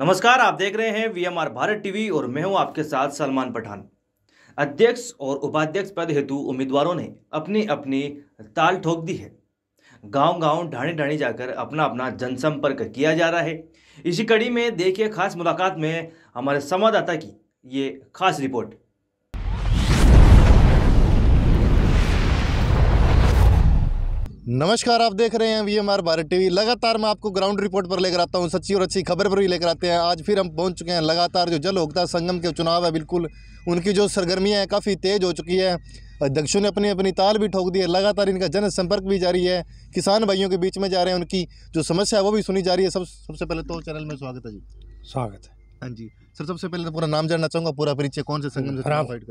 नमस्कार आप देख रहे हैं वीएमआर भारत टीवी और मैं हूं आपके साथ सलमान पठान अध्यक्ष और उपाध्यक्ष पद हेतु उम्मीदवारों ने अपनी अपनी ताल ठोक दी है गांव गांव ढाणी ढाणी जाकर अपना अपना जनसंपर्क किया जा रहा है इसी कड़ी में देखिए खास मुलाकात में हमारे संवाददाता की ये खास रिपोर्ट नमस्कार आप देख रहे हैं V M R Bharat TV लगातार मैं आपको ग्राउंड रिपोर्ट पर लेकर आता हूं सच्ची और अच्छी खबर पर भी लेकर आते हैं आज फिर हम पहुंच चुके हैं लगातार जो जल होगता संगम के चुनाव है बिल्कुल उनकी जो सरगर्मियां हैं काफ़ी तेज़ हो चुकी है अध्यक्षों ने अपनी अपनी ताल भी ठोक दी है लगातार इनका जनसंपर्क भी जारी है किसान भाइयों के बीच में जा रहे हैं उनकी जो समस्या है वो भी सुनी जा रही है सब सबसे पहले तो चैनल में स्वागत है जी स्वागत है हाँ जी सर सबसे पहले तो पूरा नाम जानना चाहूँगा पूरा परिचय कौन से संगम से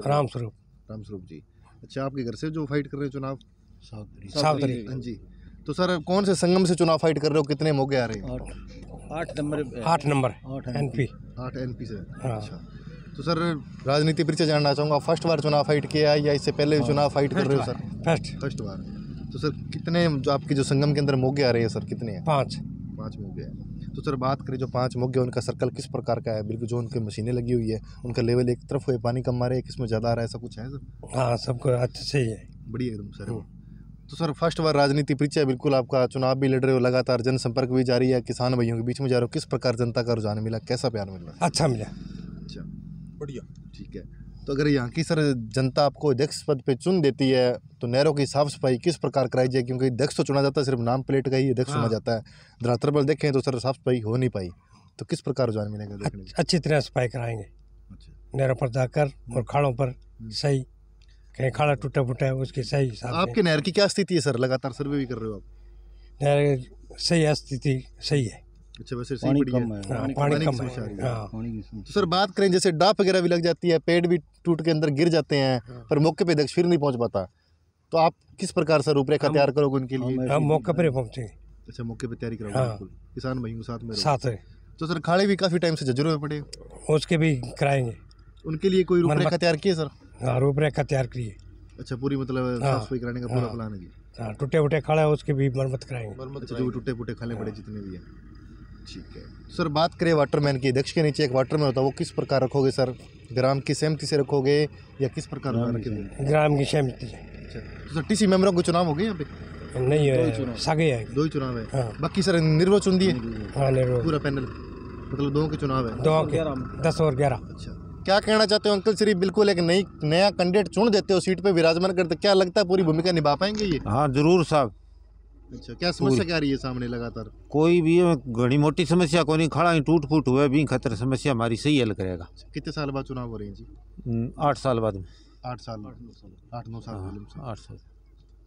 राम स्वरूप राम स्वरूप जी अच्छा आपके घर से जो फाइट कर रहे हैं चुनाव सावतरी हाँ जी तो सर कौन से संगम से चुनाव फाइट कर रहे हो कितने मौके आ रहे हैं आठ नंबर आठ नंबर एन आठ एन से हाँ। अच्छा तो सर राजनीति परिचय जानना चाहूँगा फर्स्ट बार चुनाव फाइट किया है या इससे पहले भी हाँ। चुनाव फाइट कर रहे हो सर फर्स्ट फर्स्ट बार तो सर कितने जो आपके जो संगम के अंदर मोगे आ रहे हैं सर कितने हैं पाँच पाँच मोगे हैं तो सर बात करें जो पांच मोगे उनका सर्कल किस प्रकार का है बिल्कुल जो उनके मशीनें लगी हुई है उनका लेवल एक तरफ हुए पानी कम मारे किसमें ज़्यादा आ रहा है सब कुछ है सर हाँ सब कुछ अच्छा सही है बढ़िया एकदम सर हाँ। तो सर फर्स्ट बार राजनीति परिचय बिल्कुल आपका चुनाव भी लड़ रहे हो लगातार जनसंपर्क भी जारी है किसान भाइयों के बीच में जा रहे हो किस प्रकार जनता का रुझान मिला कैसा प्यार मिल रहा है अच्छा मिला अच्छा बढ़िया ठीक है तो अगर यहाँ की सर जनता आपको अध्यक्ष पद पे चुन देती है तो नहरों की साफ सफाई किस प्रकार कराई जाए क्योंकि अध्यक्ष तो चुना जाता है सिर्फ नाम प्लेट का ही अध्यक्ष चुना हाँ। जाता है धरातर पर देखें तो सर साफ सफाई हो नहीं पाई तो किस प्रकार रुझान मिलेगा अच्छी तरह सफाई कराएंगे अच्छा। नहरों पर जाकर और हम्म। खाड़ों पर हम्म। सही कहीं खाड़ा टूटा फूटा है उसके सही हिसाब आपके नहर की क्या स्थिति है सर लगातार सर्वे भी कर रहे हो आप नहर सही स्थिति सही है अच्छा वैसे हाँ, पानी कम है हाँ। पानी, कम है तो सर बात करें जैसे डाप वगैरह भी लग जाती है पेड़ भी टूट के अंदर गिर जाते हैं हाँ। पर मौके पर दक्ष फिर नहीं पहुँच पाता तो आप किस प्रकार सर रूपरेखा तैयार करोगे उनके लिए हम मौके पर पहुंचेंगे अच्छा मौके पर तैयारी करोगे किसान भाई साथ में साथ है तो सर खाड़े भी काफ़ी टाइम से जजरों में पड़े उसके भी कराएंगे उनके लिए कोई रूपरेखा तैयार की है सर हाँ, रूपरेखा तैयार करिए अच्छा पूरी मतलब हाँ, सफाई कराने का पूरा प्लान हाँ। है हाँ टूटे वूटे खड़े हैं उसके भी मरम्मत कराएंगे अच्छा, जो टूटे फूटे खाने पड़े हाँ। जितने भी हैं ठीक है सर बात करें वाटरमैन की दक्ष के नीचे एक वाटरमैन होता है वो किस प्रकार रखोगे सर ग्राम की सहमति से रखोगे या किस प्रकार ग्राम की सहमति से अच्छा, तो टी सी मेम्बरों को चुनाव हो गए यहाँ पे नहीं है सागे है दो ही चुनाव है हाँ। बाकी सर निर्वाचन दिए हाँ पूरा पैनल मतलब दो के चुनाव है दो के दस और ग्यारह अच्छा क्या कहना चाहते हो अंकल श्री बिल्कुल एक नई नया कैंडिडेट चुन देते हो सीट पे विराजमान करते क्या लगता है पूरी भूमिका निभा पाएंगे ये हाँ जरूर साहब अच्छा क्या समस्या क्या रही है सामने लगातार कोई भी घड़ी मोटी समस्या को नहीं खड़ा ही टूट फूट हुआ भी खतर समस्या हमारी सही हल करेगा अच्छा, कितने साल बाद चुनाव हो रहे हैं जी हम्म, आठ साल बाद में आठ साल आठ नौ साल आठ नौ साल आठ साल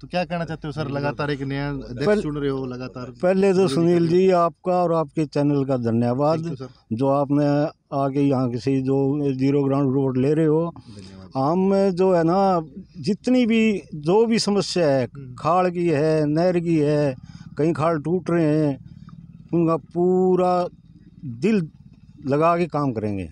तो क्या कहना चाहते हो सर हम्म। लगातार एक नया अध्यक्ष चुन रहे हो लगातार पहले तो सुनील जी आपका और आपके चैनल का धन्यवाद जो आपने आके यहाँ किसी जो जीरो ग्राउंड रोड ले रहे हो हम जो है ना जितनी भी जो भी समस्या है हम्म। खाड़ की है नहर की है कहीं खाड़ टूट रहे हैं उनका पूरा दिल लगा के काम करेंगे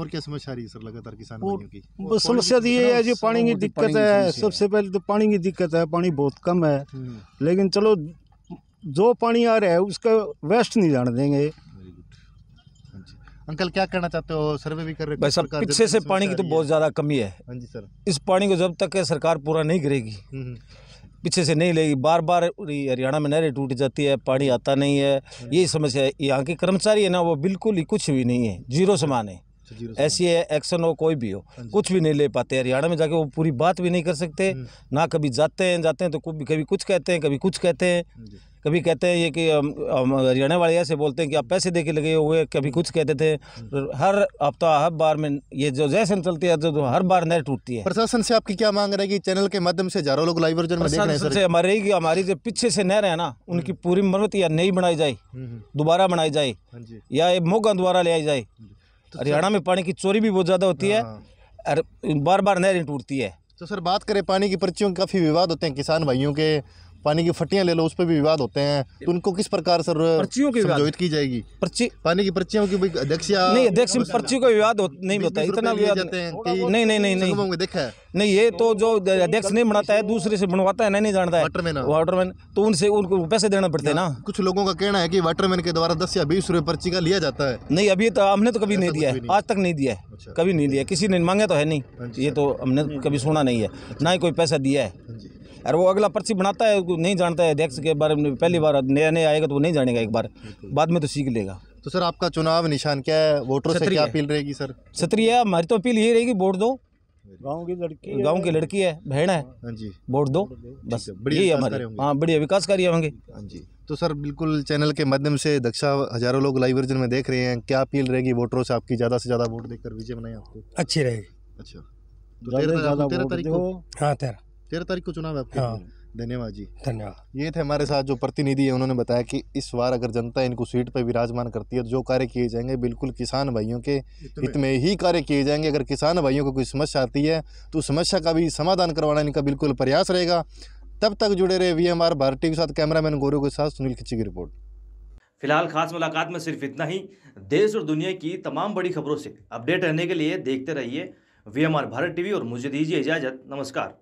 और क्या समस्या रही है सर लगातार किसान की समस्या तो ये है जो पानी की दिक्कत है सबसे पहले तो पानी की दिक्कत है पानी बहुत कम है हम्म। लेकिन चलो जो पानी आ रहा है उसका वेस्ट नहीं जान देंगे हाँ अंकल क्या करना चाहते हो सर्वे भी कर रहे हैं पीछे से पानी की तो बहुत ज़्यादा कमी है हाँ जी सर इस पानी को जब तक सरकार पूरा नहीं करेगी हम्म, हम्म। पीछे से नहीं लेगी बार बार हरियाणा में नहरें टूट जाती है पानी आता नहीं है हाँ यही समस्या है यहाँ के कर्मचारी है ना वो बिल्कुल ही कुछ भी नहीं है जीरो समान है तो ऐसी एक्शन हो कोई भी हो हाँ कुछ भी नहीं ले पाते हरियाणा में जाके वो पूरी बात भी नहीं कर सकते हम्म। ना कभी जाते हैं जाते हैं तो कभी कुछ कहते हैं कभी कुछ कहते हैं हाँ कभी कहते हैं ये कि हरियाणा वाले ऐसे बोलते हैं कि आप पैसे दे के लगे हुए कभी हम्म। कुछ कहते थे हम्म। हर हफ्ता हर बार में ये जो जैसे चलती है जो, तो हर बार नहर टूटती है प्रशासन से आपकी क्या मांग रहे कि चैनल के माध्यम से हजारों लोग लाइव वर्जन में देख रहे हैं हमारी जो पीछे से नहर है ना उनकी पूरी मरम्मत या नहीं बनाई जाए दोबारा बनाई जाए हाँ या मोगा द्वारा ले आई जाए तो हरियाणा में पानी की चोरी भी बहुत ज़्यादा होती है हाँ। और बार बार नहरें टूटती है तो सर बात करें पानी की पर्चियों के काफ़ी विवाद होते हैं किसान भाइयों के पानी की फटियाँ ले लो उस पर भी विवाद होते हैं तो उनको किस प्रकार सर पर्चियों की विवाद की जाएगी पर्ची पानी की पर्चियों की अध्यक्ष नहीं अध्यक्ष पर्ची को विवाद नहीं होता इतना विवाद नहीं नहीं नहीं नहीं देखा नहीं ये तो जो अध्यक्ष नहीं बनाता है दूसरे से बनवाता है नहीं नहीं जानता है वाटरमैन वाटरमैन तो उनसे उनको पैसे देना पड़ते हैं ना कुछ लोगों का कहना है कि वाटरमैन के द्वारा दस या बीस रुपए पर्ची का लिया जाता है नहीं अभी तो हमने तो कभी नहीं दिया है आज तक नहीं दिया है अच्छा। कभी नहीं दिया किसी ने मांगा तो है नहीं हाँ ये तो हमने कभी सुना नहीं है अच्छा। ना ही कोई पैसा दिया है हाँ और वो अगला पर्ची बनाता है नहीं जानता है अध्यक्ष के बारे में पहली बार नया नया आएगा तो वो नहीं जानेगा एक बार बाद में तो सीख लेगा तो सर आपका चुनाव निशान क्या है वोटरों से क्या अपील रहेगी सर क्षत्रिय हमारी तो अपील ये रहेगी वोट दो गांव की लड़की गांव की लड़की है बहन है हाँ वोट दो बस यही हमारे हाँ बढ़िया विकास कार्य होंगे हाँ तो सर बिल्कुल चैनल के माध्यम से दक्षा हजारों लोग लाइव वर्जन में देख रहे हैं क्या अपील रहेगी वोटरों से आपकी ज़्यादा से ज़्यादा वोट देकर विजय बनाए आपको अच्छी रहेगी अच्छा तो तेरह तेरह तारीख को हाँ तेरह तेरह तारीख को चुनाव है आपके हाँ। धन्यवाद जी धन्यवाद ये थे हमारे साथ जो प्रतिनिधि है उन्होंने बताया कि इस बार अगर जनता इनको सीट पर विराजमान करती है तो जो कार्य किए जाएंगे बिल्कुल किसान भाइयों के हित में ही कार्य किए जाएंगे अगर किसान भाइयों को कोई समस्या आती है तो समस्या का भी समाधान करवाना इनका बिल्कुल प्रयास रहेगा तब तक जुड़े रहे वी एम आर भारती के साथ कैमरामैन गोरू के साथ सुनील खिची की रिपोर्ट फिलहाल खास मुलाकात में सिर्फ इतना ही देश और दुनिया की तमाम बड़ी खबरों से अपडेट रहने के लिए देखते रहिए V M R Bharat TV और मुझे दीजिए इजाजत नमस्कार